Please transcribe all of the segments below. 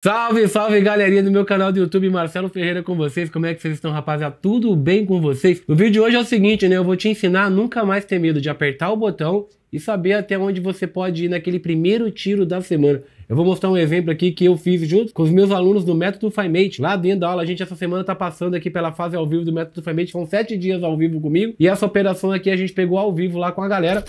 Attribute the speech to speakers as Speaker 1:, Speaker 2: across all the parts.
Speaker 1: Salve, salve galerinha do meu canal do YouTube, Marcelo Ferreira com vocês, como é que vocês estão rapaziada? Tudo bem com vocês? O vídeo de hoje é o seguinte, né, eu vou te ensinar a nunca mais ter medo de apertar o botão e saber até onde você pode ir naquele primeiro tiro da semana. Eu vou mostrar um exemplo aqui que eu fiz junto com os meus alunos do Método FiMate. Lá dentro da aula, a gente essa semana tá passando aqui pela fase ao vivo do Método FiMate. São sete dias ao vivo comigo. E essa operação aqui a gente pegou ao vivo lá com a galera.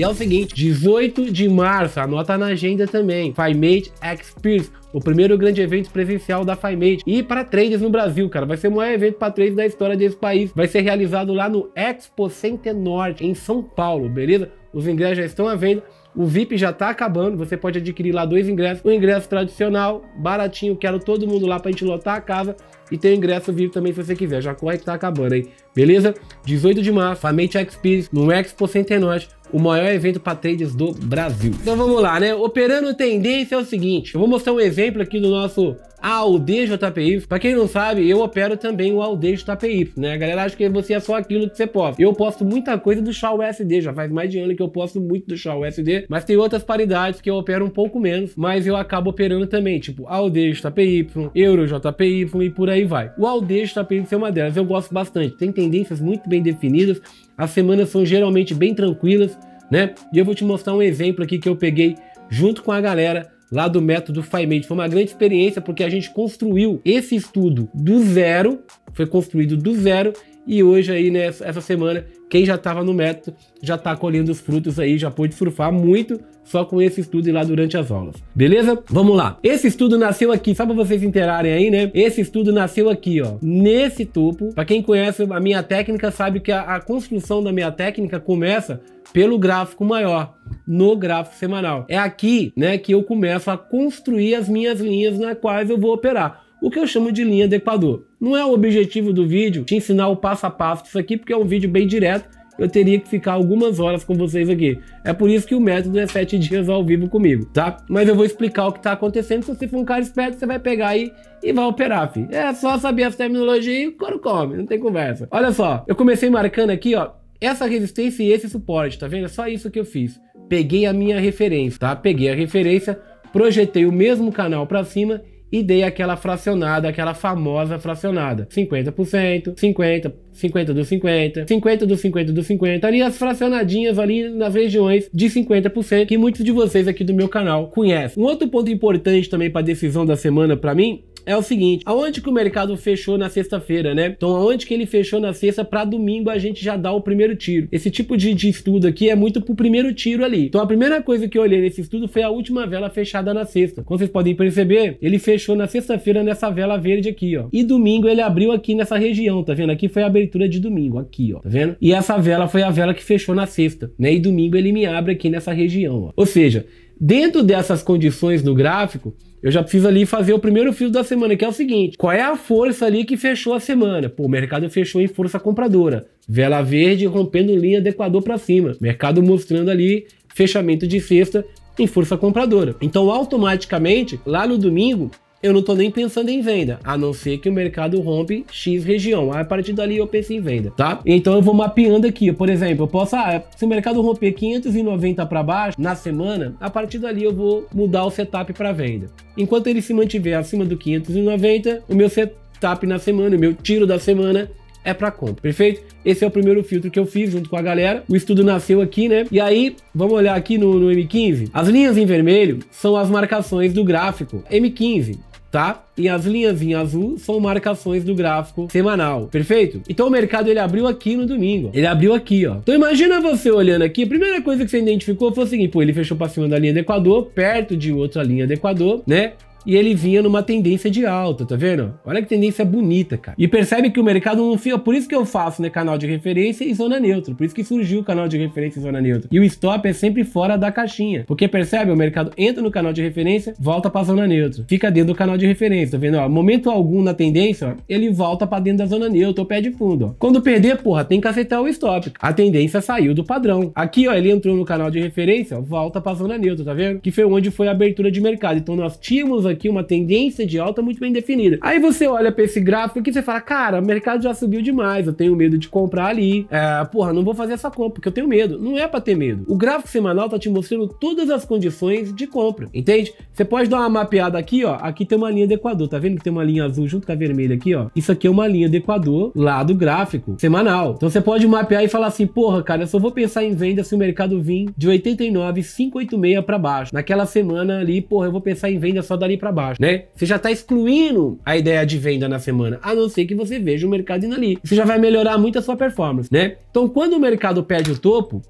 Speaker 1: E é o seguinte, 18 de março, anota na agenda também, FiMate Experience, o primeiro grande evento presencial da FiMate e para traders no Brasil, cara. Vai ser o maior evento para traders da história desse país. Vai ser realizado lá no Expo Center Norte, em São Paulo, beleza? Os ingressos já estão à venda. O VIP já está acabando, você pode adquirir lá dois ingressos. O ingresso tradicional, baratinho, quero todo mundo lá para a gente lotar a casa. E tem o ingresso VIP também se você quiser, já corre que tá acabando aí, beleza? 18 de março, a Mate Experience no Expo Centenorte, o maior evento para traders do Brasil. Então vamos lá, né? Operando tendência é o seguinte, eu vou mostrar um exemplo aqui do nosso a ah, aldeia JPY. Pra quem não sabe, eu opero também o aldeia JPY, né? A galera acha que você é só aquilo que você posta. Eu posto muita coisa do Shaw SD, já faz mais de ano que eu posto muito do Shaw SD, mas tem outras paridades que eu opero um pouco menos, mas eu acabo operando também, tipo aldeia JPY, euro JPY e por aí vai. O aldeia JPY é uma delas, eu gosto bastante. Tem tendências muito bem definidas, as semanas são geralmente bem tranquilas, né? E eu vou te mostrar um exemplo aqui que eu peguei junto com a galera lá do método FiMate. Foi uma grande experiência porque a gente construiu esse estudo do zero, foi construído do zero e hoje aí, né, essa semana, quem já estava no método já está colhendo os frutos aí, já pôde surfar muito só com esse estudo lá durante as aulas. Beleza? Vamos lá. Esse estudo nasceu aqui, só para vocês interarem aí, né? Esse estudo nasceu aqui, ó, nesse topo. Para quem conhece a minha técnica, sabe que a, a construção da minha técnica começa pelo gráfico maior, no gráfico semanal. É aqui, né, que eu começo a construir as minhas linhas nas quais eu vou operar o que eu chamo de linha do Equador. Não é o objetivo do vídeo te ensinar o passo a passo disso aqui, porque é um vídeo bem direto, eu teria que ficar algumas horas com vocês aqui. É por isso que o método é sete dias ao vivo comigo, tá? Mas eu vou explicar o que tá acontecendo, se você for um cara esperto, você vai pegar aí e vai operar, fi. É só saber as terminologias e o coro come, não tem conversa. Olha só, eu comecei marcando aqui, ó, essa resistência e esse suporte, tá vendo? É só isso que eu fiz. Peguei a minha referência, tá? Peguei a referência, projetei o mesmo canal para cima e dei aquela fracionada, aquela famosa fracionada. 50%, 50%, 50 do 50, 50 do 50 do 50, ali as fracionadinhas ali nas regiões de 50% que muitos de vocês aqui do meu canal conhecem. Um outro ponto importante também para a decisão da semana para mim é o seguinte, aonde que o mercado fechou na sexta-feira, né? Então aonde que ele fechou na sexta para domingo a gente já dá o primeiro tiro. Esse tipo de, de estudo aqui é muito pro primeiro tiro ali. Então a primeira coisa que eu olhei nesse estudo foi a última vela fechada na sexta. Como vocês podem perceber, ele fechou na sexta-feira nessa vela verde aqui, ó. E domingo ele abriu aqui nessa região, tá vendo? Aqui foi a abertura de domingo, aqui, ó, tá vendo? E essa vela foi a vela que fechou na sexta, né? E domingo ele me abre aqui nessa região, ó. Ou seja, dentro dessas condições no gráfico, eu já preciso ali fazer o primeiro fio da semana, que é o seguinte: qual é a força ali que fechou a semana? Pô, o mercado fechou em força compradora. Vela verde rompendo linha adequador para cima. Mercado mostrando ali fechamento de sexta em força compradora. Então, automaticamente, lá no domingo, eu não estou nem pensando em venda, a não ser que o mercado rompe X região. Aí a partir dali eu penso em venda, tá? Então eu vou mapeando aqui, por exemplo, eu posso, ah, se o mercado romper 590 para baixo na semana, a partir dali eu vou mudar o setup para venda. Enquanto ele se mantiver acima do 590, o meu setup na semana, o meu tiro da semana é para compra, perfeito? Esse é o primeiro filtro que eu fiz junto com a galera. O estudo nasceu aqui, né? E aí, vamos olhar aqui no, no M15. As linhas em vermelho são as marcações do gráfico M15 tá? E as linhas em azul são marcações do gráfico semanal, perfeito? Então o mercado ele abriu aqui no domingo, ele abriu aqui, ó. Então imagina você olhando aqui, a primeira coisa que você identificou foi o seguinte, pô, ele fechou pra cima da linha do Equador, perto de outra linha do Equador, né? e ele vinha numa tendência de alta, tá vendo? Olha que tendência bonita, cara. E percebe que o mercado não fica, por isso que eu faço, né, canal de referência e zona neutra, por isso que surgiu o canal de referência e zona neutra. E o stop é sempre fora da caixinha, porque percebe, o mercado entra no canal de referência, volta pra zona neutra, fica dentro do canal de referência, tá vendo? Ó, momento algum na tendência, ó, ele volta pra dentro da zona neutra ou pé de fundo, ó. Quando perder, porra, tem que aceitar o stop. A tendência saiu do padrão. Aqui, ó, ele entrou no canal de referência, ó, volta pra zona neutra, tá vendo? Que foi onde foi a abertura de mercado. Então nós tínhamos aqui uma tendência de alta muito bem definida. Aí você olha para esse gráfico e você fala, cara, o mercado já subiu demais, eu tenho medo de comprar ali. É, porra, não vou fazer essa compra porque eu tenho medo. Não é para ter medo. O gráfico semanal tá te mostrando todas as condições de compra, entende? Você pode dar uma mapeada aqui, ó. Aqui tem uma linha de Equador, tá vendo que tem uma linha azul junto com a vermelha aqui, ó? Isso aqui é uma linha de Equador lá do gráfico semanal. Então você pode mapear e falar assim, porra, cara, eu só vou pensar em venda se o mercado vir de 89,586 para baixo. Naquela semana ali, porra, eu vou pensar em venda só dali para baixo, né? Você já está excluindo a ideia de venda na semana, a não ser que você veja o mercado indo ali. Você já vai melhorar muito a sua performance, né? Então, quando o mercado perde o topo,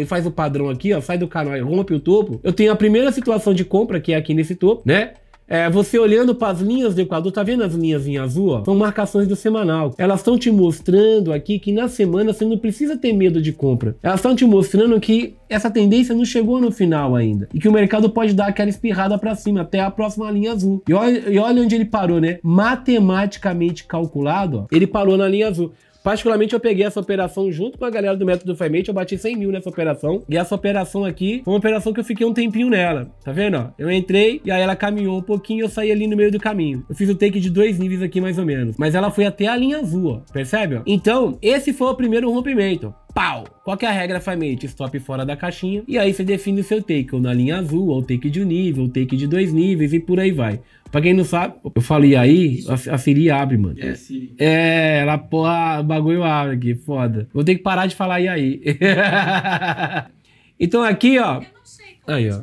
Speaker 1: e faz o padrão aqui, ó, sai do canal e rompe o topo, eu tenho a primeira situação de compra que é aqui nesse topo, né? É, você olhando para as linhas do Equador, tá vendo as linhas em azul? Ó? São marcações do semanal. Elas estão te mostrando aqui que na semana você não precisa ter medo de compra. Elas estão te mostrando que essa tendência não chegou no final ainda e que o mercado pode dar aquela espirrada para cima até a próxima linha azul. E olha, e olha onde ele parou, né? Matematicamente calculado, ó, ele parou na linha azul. Particularmente, eu peguei essa operação junto com a galera do método Femate, eu bati 100 mil nessa operação. E essa operação aqui foi uma operação que eu fiquei um tempinho nela. Tá vendo? Eu entrei e aí ela caminhou um pouquinho e eu saí ali no meio do caminho. Eu fiz o take de dois níveis aqui, mais ou menos. Mas ela foi até a linha azul, ó. Percebe? Então, esse foi o primeiro rompimento pau! Qual que é a regra Fimate? Stop fora da caixinha. E aí você define o seu take, ou na linha azul, ou take de um nível, ou take de dois níveis e por aí vai. Pra quem não sabe, eu falei aí, a, a Siri abre, mano. É, Siri. É, ela, porra, o bagulho abre aqui, foda. Vou ter que parar de falar e aí. então aqui, ó. Eu não sei como aí, ó.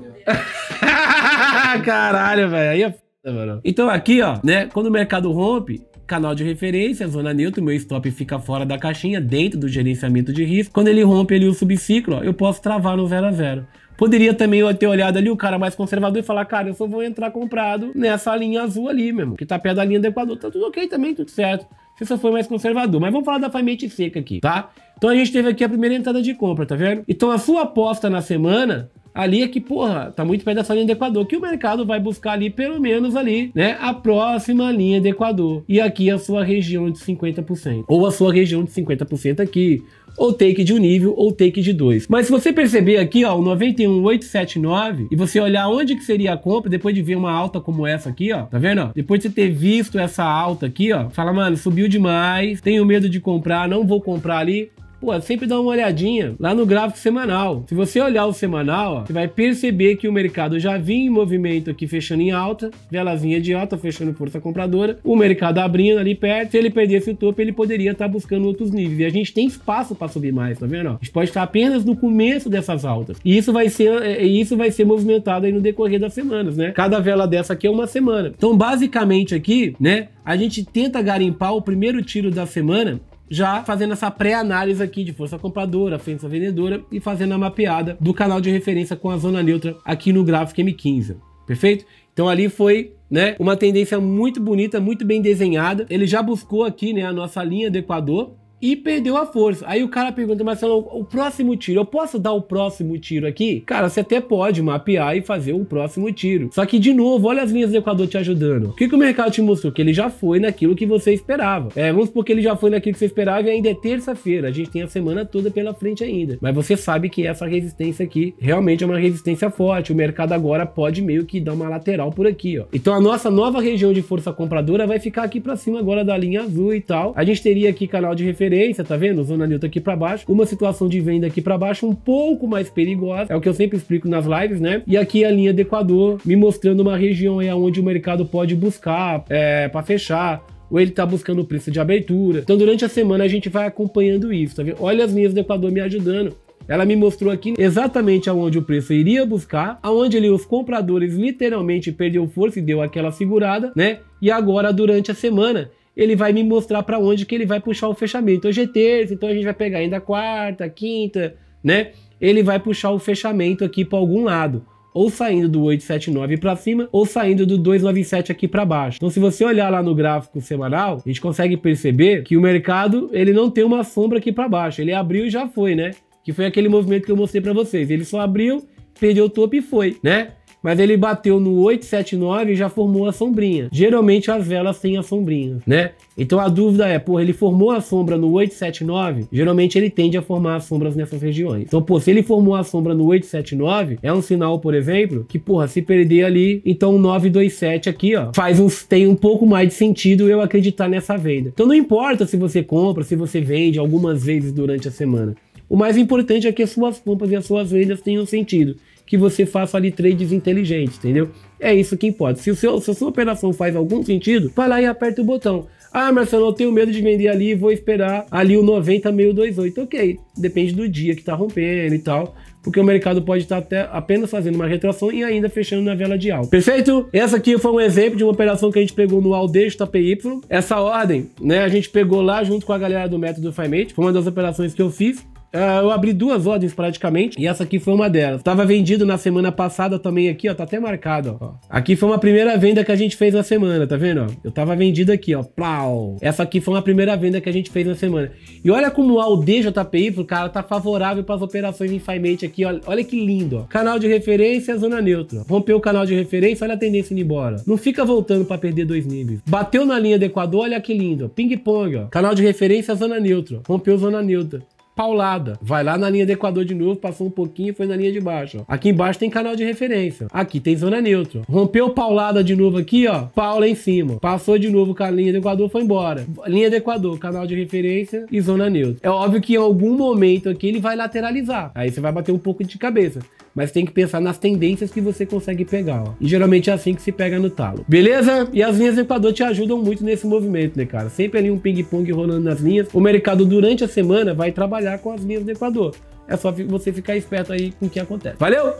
Speaker 1: Caralho, velho. Aí é foda, mano. Então aqui, ó, né? Quando o mercado rompe, canal de referência, zona neutra, meu stop fica fora da caixinha, dentro do gerenciamento de risco. Quando ele rompe ali o subciclo, ó, eu posso travar no 0 a 0. Poderia também eu ter olhado ali o cara mais conservador e falar, cara, eu só vou entrar comprado nessa linha azul ali mesmo, que tá perto da linha do Equador. Tá tudo ok também, tudo certo. Se só foi mais conservador. Mas vamos falar da Famente Seca aqui, tá? Então a gente teve aqui a primeira entrada de compra, tá vendo? Então a sua aposta na semana ali é que, porra, tá muito perto dessa linha do Equador, que o mercado vai buscar ali, pelo menos ali, né, a próxima linha do Equador. E aqui a sua região de 50%. Ou a sua região de 50% aqui ou take de um nível ou take de dois. Mas se você perceber aqui, ó, o 91879 e você olhar onde que seria a compra depois de ver uma alta como essa aqui, ó, tá vendo? Depois de você ter visto essa alta aqui, ó, fala, mano, subiu demais, tenho medo de comprar, não vou comprar ali pô, sempre dá uma olhadinha lá no gráfico semanal. Se você olhar o semanal, ó, você vai perceber que o mercado já vinha em movimento aqui fechando em alta, velazinha de alta, fechando força compradora, o mercado abrindo ali perto, se ele perdesse o topo, ele poderia estar tá buscando outros níveis. E a gente tem espaço para subir mais, tá vendo? A gente pode estar apenas no começo dessas altas. E isso vai ser, é, é, isso vai ser movimentado aí no decorrer das semanas, né? Cada vela dessa aqui é uma semana. Então, basicamente aqui, né, a gente tenta garimpar o primeiro tiro da semana já fazendo essa pré-análise aqui de força compradora, força vendedora e fazendo a mapeada do canal de referência com a zona neutra aqui no gráfico M15. Perfeito? Então ali foi né, uma tendência muito bonita, muito bem desenhada. Ele já buscou aqui né, a nossa linha do Equador, e perdeu a força. Aí o cara pergunta, Marcelo, o próximo tiro, eu posso dar o próximo tiro aqui? Cara, você até pode mapear e fazer um próximo tiro. Só que, de novo, olha as linhas do Equador te ajudando. O que, que o mercado te mostrou? Que ele já foi naquilo que você esperava. É, vamos supor que ele já foi naquilo que você esperava e ainda é terça-feira. A gente tem a semana toda pela frente ainda. Mas você sabe que essa resistência aqui realmente é uma resistência forte. O mercado agora pode meio que dar uma lateral por aqui, ó. Então a nossa nova região de força compradora vai ficar aqui para cima agora da linha azul e tal. A gente teria aqui canal de referência referência, tá vendo? Zona neutra aqui para baixo, uma situação de venda aqui para baixo um pouco mais perigosa, é o que eu sempre explico nas lives, né? E aqui a linha do Equador me mostrando uma região aí onde o mercado pode buscar é, para fechar, ou ele está buscando o preço de abertura. Então, durante a semana, a gente vai acompanhando isso, tá vendo? Olha as linhas do Equador me ajudando. Ela me mostrou aqui exatamente aonde o preço iria buscar, aonde ali os compradores literalmente perdeu força e deu aquela segurada, né? E agora, durante a semana, ele vai me mostrar para onde que ele vai puxar o fechamento. Hoje é terça, então a gente vai pegar ainda quarta, quinta, né? Ele vai puxar o fechamento aqui para algum lado ou saindo do 879 para cima ou saindo do 297 aqui para baixo. Então se você olhar lá no gráfico semanal, a gente consegue perceber que o mercado, ele não tem uma sombra aqui para baixo. Ele abriu e já foi, né? Que foi aquele movimento que eu mostrei para vocês. Ele só abriu, perdeu o topo e foi, né? mas ele bateu no 879 e já formou a sombrinha. Geralmente as velas têm a sombrinha, né? Então a dúvida é, porra, ele formou a sombra no 879, geralmente ele tende a formar as sombras nessas regiões. Então, pô, se ele formou a sombra no 879, é um sinal, por exemplo, que, porra, se perder ali, então o 927 aqui, ó, faz uns, tem um pouco mais de sentido eu acreditar nessa venda. Então não importa se você compra, se você vende algumas vezes durante a semana. O mais importante é que as suas compras e as suas vendas tenham sentido que você faça ali trades inteligentes, entendeu? É isso que importa. Se, o seu, se a sua operação faz algum sentido, vai lá e aperta o botão. Ah, Marcelo, eu tenho medo de vender ali, vou esperar ali o 90,628. Ok, depende do dia que tá rompendo e tal, porque o mercado pode estar tá até apenas fazendo uma retração e ainda fechando na vela de alta. Perfeito? Essa aqui foi um exemplo de uma operação que a gente pegou no Aldeixo TAPY. Essa ordem, né, a gente pegou lá junto com a galera do método Fimate, foi uma das operações que eu fiz. Uh, eu abri duas ordens praticamente e essa aqui foi uma delas. Tava vendido na semana passada também aqui, ó. Tá até marcado, ó. Aqui foi uma primeira venda que a gente fez na semana, tá vendo? Ó? Eu tava vendido aqui, ó. Plau. Essa aqui foi uma primeira venda que a gente fez na semana. E olha como o DJPY, cara, tá favorável para as operações em FIMATE aqui, olha, olha que lindo, ó. Canal de referência, zona neutra. Rompeu o canal de referência, olha a tendência indo embora. Não fica voltando para perder dois níveis. Bateu na linha do Equador, olha que lindo. Ping-pong, ó. Canal de referência, zona neutra. Rompeu zona neutra paulada. Vai lá na linha do Equador de novo, passou um pouquinho e foi na linha de baixo. Ó. Aqui embaixo tem canal de referência. Aqui tem zona neutra. Rompeu paulada de novo aqui, ó. Paula em cima. Passou de novo com a linha do Equador, foi embora. Linha do Equador, canal de referência e zona neutra. É óbvio que em algum momento aqui ele vai lateralizar. Aí você vai bater um pouco de cabeça mas tem que pensar nas tendências que você consegue pegar. Ó. E geralmente é assim que se pega no talo. Beleza? E as linhas do Equador te ajudam muito nesse movimento, né, cara? Sempre ali um ping-pong rolando nas linhas. O mercado durante a semana vai trabalhar com as linhas do Equador. É só você ficar esperto aí com o que acontece. Valeu!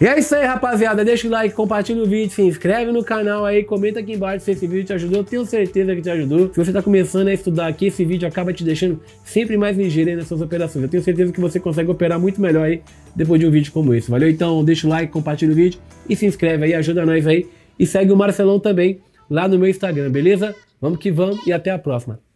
Speaker 1: E é isso aí, rapaziada. Deixa o like, compartilha o vídeo, se inscreve no canal aí, comenta aqui embaixo se esse vídeo te ajudou. Eu tenho certeza que te ajudou. Se você está começando a estudar aqui, esse vídeo acaba te deixando sempre mais ligeiro nas suas operações. Eu tenho certeza que você consegue operar muito melhor aí depois de um vídeo como esse. Valeu? Então, deixa o like, compartilha o vídeo e se inscreve aí, ajuda nós aí. E segue o Marcelão também lá no meu Instagram, beleza? Vamos que vamos e até a próxima.